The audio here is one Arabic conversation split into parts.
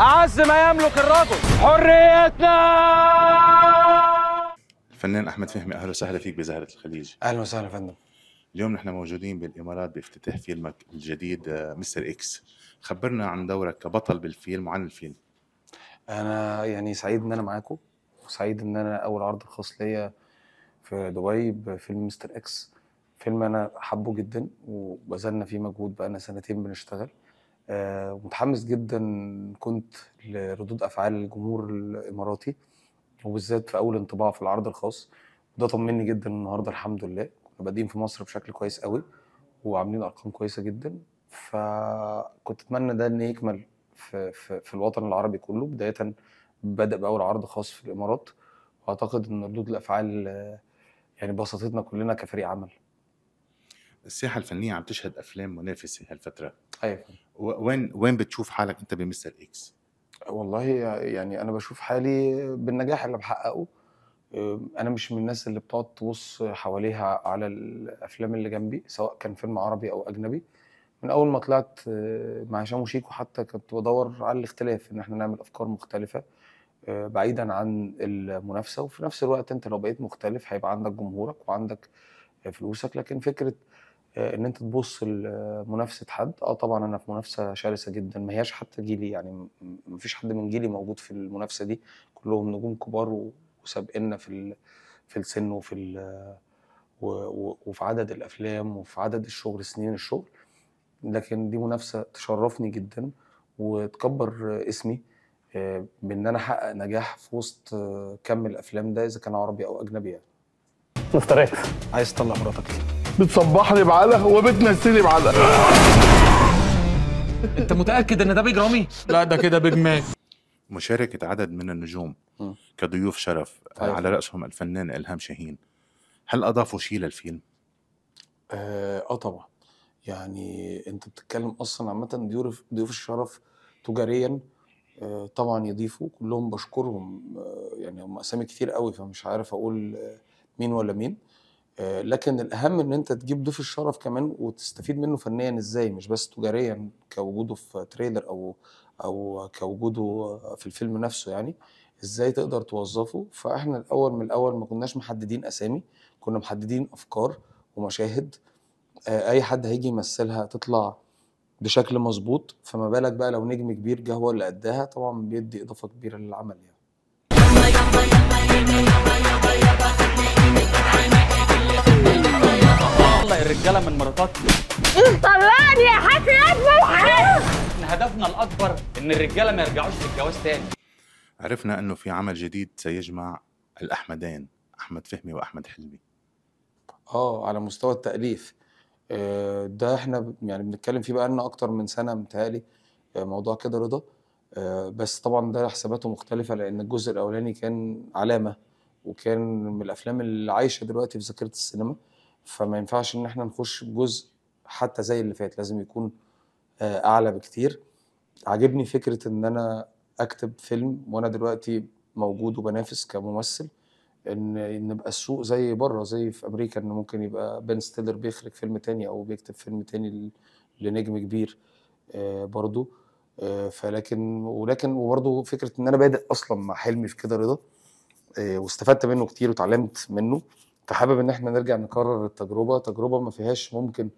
أعز ما يملك الرجل حريتنا الفنان أحمد فهمي أهلا وسهلا فيك بزهرة الخليج أهلا وسهلا يا فندم اليوم نحن موجودين بالإمارات بافتتاح فيلمك الجديد آه، مستر إكس خبرنا عن دورك كبطل بالفيلم وعن الفيلم أنا يعني سعيد إن أنا معاكم وسعيد إن أنا أول عرض خاص ليا في دبي بفيلم مستر إكس فيلم أنا حبه جدا وبذلنا فيه مجهود لنا سنتين بنشتغل آه، متحمس جدا كنت لردود افعال الجمهور الاماراتي وبالذات في اول انطباع في العرض الخاص وده طمني جدا النهارده الحمد لله كنا بادئين في مصر بشكل كويس قوي وعاملين ارقام كويسه جدا فكنت اتمنى ده ان يكمل في, في, في الوطن العربي كله بدايه بدا باول عرض خاص في الامارات واعتقد ان ردود الافعال آه، يعني بسطتنا كلنا كفريق عمل الساحه الفنيه عم تشهد افلام منافسه هالفتره ايوه وين وين بتشوف حالك انت بمستر اكس؟ والله يعني انا بشوف حالي بالنجاح اللي بحققه انا مش من الناس اللي بتقعد تبص حواليها على الافلام اللي جنبي سواء كان فيلم عربي او اجنبي من اول ما طلعت مع هشام وشيكو حتى كنت بدور على الاختلاف ان احنا نعمل افكار مختلفه بعيدا عن المنافسه وفي نفس الوقت انت لو بقيت مختلف هيبقى عندك جمهورك وعندك فلوسك لكن فكره آه، ان انت تبص لمنافسه حد اه طبعا انا في منافسه شرسه جدا ما هياش حتى جيلي يعني ما فيش حد من جيلي موجود في المنافسه دي كلهم نجوم كبار وسابقنا في في السن وفي وفي عدد الافلام وفي عدد الشغل سنين الشغل لكن دي منافسه تشرفني جدا وتكبر اسمي آه، بان انا احقق نجاح في وسط آه، كم الافلام ده اذا كان عربي او اجنبي يعني مفترق عايز تطلع مراتك ليه؟ بتصبحني بعلق وبتنسيني بعلق انت متاكد ان ده بيج رامي لا ده كده بيج ماك مشاركه عدد من النجوم اه. كضيوف شرف طيب. على راسهم الفنان الهام شاهين هل اضافوا شيء للفيلم اه،, اه, طبعا يعني انت بتتكلم اصلا عامه ضيوف ضيوف الشرف تجاريا آه طبعا يضيفوا كلهم بشكرهم آه يعني هم اسامي كتير قوي فمش عارف اقول اه، مين ولا مين لكن الاهم ان انت تجيب ضيف الشرف كمان وتستفيد منه فنيا ازاي مش بس تجاريا كوجوده في تريلر او او كوجوده في الفيلم نفسه يعني ازاي تقدر توظفه فاحنا الاول من الاول ما كناش محددين اسامي كنا محددين افكار ومشاهد اي حد هيجي يمثلها تطلع بشكل مظبوط فما بالك بقى لو نجم كبير جه هو اللي قدها طبعا بيدي اضافه كبيره للعمل يعني رجاله من مراتات طلعني يا حاتم يا احنا هدفنا الاكبر ان الرجاله ما يرجعوش للجواز تاني عرفنا انه في عمل جديد سيجمع الاحمدين احمد فهمي واحمد حلمي اه على مستوى التاليف آه، ده احنا يعني بنتكلم فيه بقى لنا اكتر من سنه متهيألي آه، موضوع كده رضا آه، بس طبعا ده حساباته مختلفه لان الجزء الاولاني كان علامه وكان من الافلام اللي عايشه دلوقتي في ذاكره السينما فما ينفعش ان احنا نخش بجزء حتى زي اللي فات لازم يكون آه، اعلى بكتير عجبني فكره ان انا اكتب فيلم وانا دلوقتي موجود وبنافس كممثل ان نبقى السوق زي بره زي في امريكا ان ممكن يبقى بن ستيلر بيخرج فيلم تاني او بيكتب فيلم تاني لنجم كبير آه، برضو آه، فلكن ولكن وبرضو فكره ان انا بادئ اصلا مع حلمي في كده رضا واستفدت منه كتير وتعلمت منه فحابب ان احنا نرجع نكرر التجربه تجربه ما فيهاش ممكن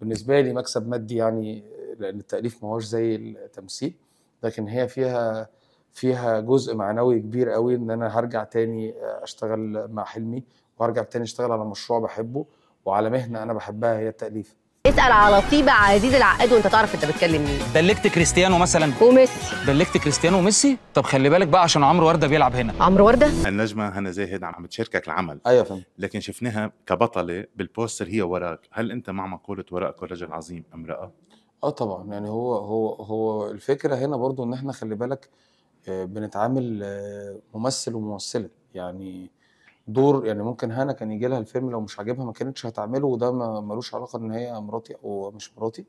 بالنسبه لي مكسب مادي يعني لان التاليف ما هوش زي التمثيل لكن هي فيها فيها جزء معنوي كبير قوي ان انا هرجع تاني اشتغل مع حلمي وهرجع تاني اشتغل على مشروع بحبه وعلى مهنه انا بحبها هي التاليف اسال على طيبه عزيز العقاد وانت تعرف انت بتكلم مين دلكت كريستيانو مثلا وميسي دلكت كريستيانو وميسي طب خلي بالك بقى عشان عمرو ورده بيلعب هنا عمرو ورده النجمه هنا زاهد عم تشاركك العمل ايوه فهم. لكن شفناها كبطله بالبوستر هي وراك هل انت مع مقوله وراك رجل عظيم امراه اه طبعا يعني هو هو هو الفكره هنا برضو ان احنا خلي بالك آه، بنتعامل آه، ممثل وممثله يعني دور يعني ممكن هانا كان يجي لها الفيلم لو مش عاجبها ما كانتش هتعمله وده ملوش علاقه ان هي مراتي او مش مراتي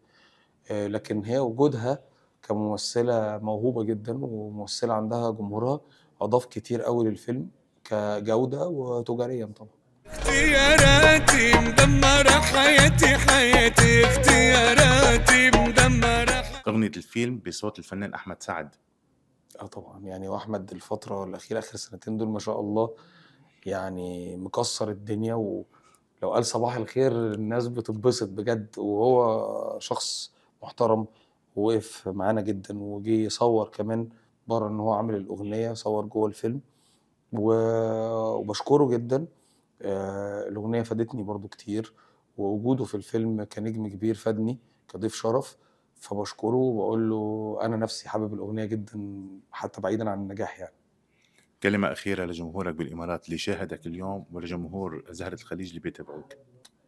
آه، لكن هي وجودها كممثله موهوبه جدا وممثله عندها جمهورها اضاف كتير قوي للفيلم كجوده وتجاريا طبعا اختياراتي مدمره حياتي حياتي اختياراتي مدمره اغنيه الفيلم بصوت الفنان احمد سعد اه طبعا يعني واحمد الفتره الاخيره اخر سنتين دول ما شاء الله يعني مكسر الدنيا ولو قال صباح الخير الناس بتتبسط بجد وهو شخص محترم ووقف معانا جدا وجي يصور كمان بره ان هو عامل الاغنيه صور جوه الفيلم وبشكره جدا آه، الاغنيه فادتني برضو كتير ووجوده في الفيلم كنجم كبير فادني كضيف شرف فبشكره وبقول له انا نفسي حابب الاغنيه جدا حتى بعيدا عن النجاح يعني كلمة أخيرة لجمهورك بالإمارات اللي شاهدك اليوم ولجمهور زهرة الخليج اللي بيتابعوك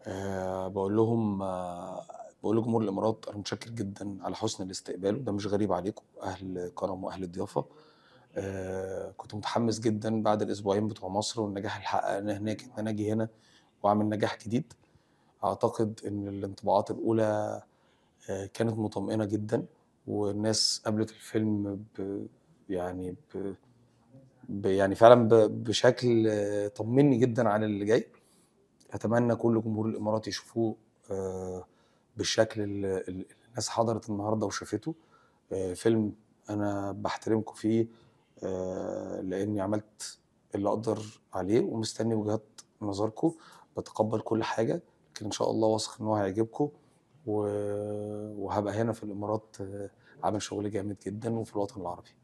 أه بقول لهم أه بقول لجمهور الإمارات أنا متشكر جدا على حسن الاستقبال وده مش غريب عليكم أهل كرم وأهل الضيافة أه كنت متحمس جدا بعد الأسبوعين بتوع مصر والنجاح اللي حققناه هناك إن أنا أجي هنا وأعمل نجاح جديد أعتقد إن الانطباعات الأولى آه، كانت مطمئنة جدا والناس قابلت الفيلم ب يعني ب يعني فعلا بشكل آه، طمني جدا عن اللي جاي اتمنى كل جمهور الامارات يشوفوه آه، بالشكل اللي الناس حضرت النهارده وشافته آه، فيلم انا بحترمكم فيه لاني عملت اللي اقدر عليه ومستني وجهات نظركم بتقبل كل حاجه لكن ان شاء الله واثق ان هو هيعجبكم وهبقى هنا في الامارات عامل شغل جامد جدا وفي الوطن العربي